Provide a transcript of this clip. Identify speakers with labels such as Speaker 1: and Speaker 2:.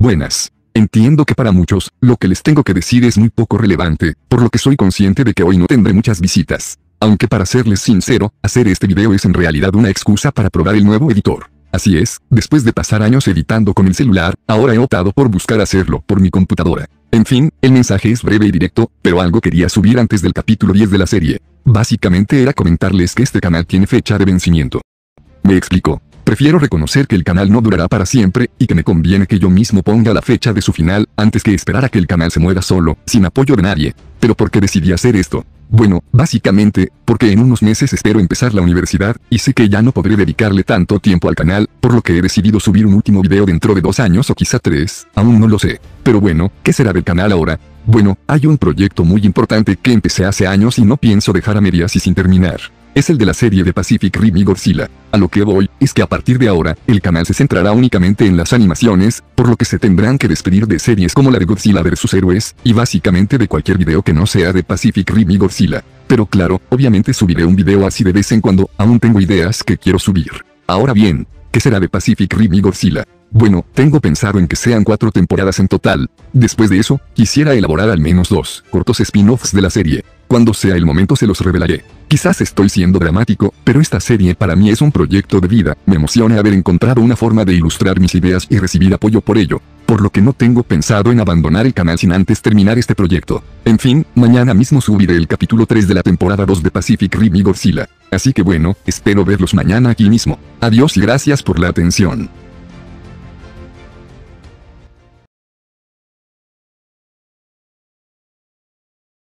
Speaker 1: Buenas. Entiendo que para muchos, lo que les tengo que decir es muy poco relevante, por lo que soy consciente de que hoy no tendré muchas visitas. Aunque para serles sincero, hacer este video es en realidad una excusa para probar el nuevo editor. Así es, después de pasar años editando con el celular, ahora he optado por buscar hacerlo por mi computadora. En fin, el mensaje es breve y directo, pero algo quería subir antes del capítulo 10 de la serie. Básicamente era comentarles que este canal tiene fecha de vencimiento. Me explico, Prefiero reconocer que el canal no durará para siempre, y que me conviene que yo mismo ponga la fecha de su final, antes que esperar a que el canal se muera solo, sin apoyo de nadie. ¿Pero por qué decidí hacer esto? Bueno, básicamente, porque en unos meses espero empezar la universidad, y sé que ya no podré dedicarle tanto tiempo al canal, por lo que he decidido subir un último video dentro de dos años o quizá tres, aún no lo sé. Pero bueno, ¿qué será del canal ahora? Bueno, hay un proyecto muy importante que empecé hace años y no pienso dejar a medias y sin terminar es el de la serie de Pacific Rim y Godzilla. A lo que voy, es que a partir de ahora, el canal se centrará únicamente en las animaciones, por lo que se tendrán que despedir de series como la de Godzilla sus Héroes, y básicamente de cualquier video que no sea de Pacific Rim y Godzilla. Pero claro, obviamente subiré un video así de vez en cuando, aún tengo ideas que quiero subir. Ahora bien, ¿qué será de Pacific Rim y Godzilla? Bueno, tengo pensado en que sean cuatro temporadas en total. Después de eso, quisiera elaborar al menos dos cortos spin-offs de la serie. Cuando sea el momento se los revelaré. Quizás estoy siendo dramático, pero esta serie para mí es un proyecto de vida, me emociona haber encontrado una forma de ilustrar mis ideas y recibir apoyo por ello, por lo que no tengo pensado en abandonar el canal sin antes terminar este proyecto. En fin, mañana mismo subiré el capítulo 3 de la temporada 2 de Pacific Rim y Godzilla, así que bueno, espero verlos mañana aquí mismo. Adiós y gracias por la atención.